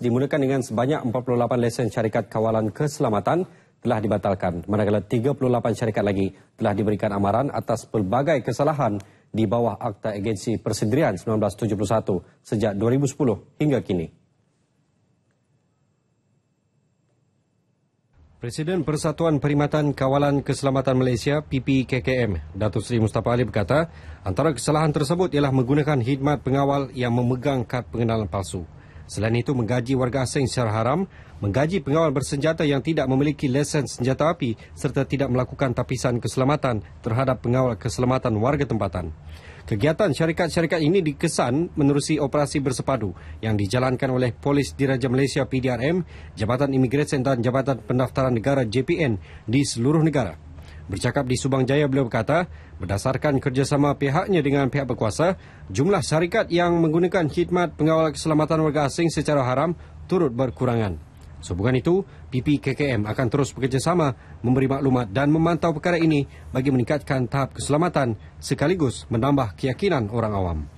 dimulakan dengan sebanyak 48 lesen syarikat kawalan keselamatan telah dibatalkan. Manakala 38 syarikat lagi telah diberikan amaran atas pelbagai kesalahan di bawah Akta Agensi Persendirian 1971 sejak 2010 hingga kini. Presiden Persatuan Perimatan Kawalan Keselamatan Malaysia PPKKM Datuk Seri Mustafa Ali berkata antara kesalahan tersebut ialah menggunakan khidmat pengawal yang memegang kad pengenalan palsu. Selain itu, menggaji warga asing secara haram, menggaji pengawal bersenjata yang tidak memiliki lesen senjata api serta tidak melakukan tapisan keselamatan terhadap pengawal keselamatan warga tempatan. Kegiatan syarikat-syarikat ini dikesan menerusi operasi bersepadu yang dijalankan oleh Polis Diraja Malaysia PDRM, Jabatan Imigresen dan Jabatan Pendaftaran Negara JPN di seluruh negara. Bercakap di Subang Jaya beliau berkata, berdasarkan kerjasama pihaknya dengan pihak berkuasa, jumlah syarikat yang menggunakan khidmat pengawal keselamatan warga asing secara haram turut berkurangan. Sehubungan itu, PPKKM akan terus bekerjasama memberi maklumat dan memantau perkara ini bagi meningkatkan tahap keselamatan sekaligus menambah keyakinan orang awam.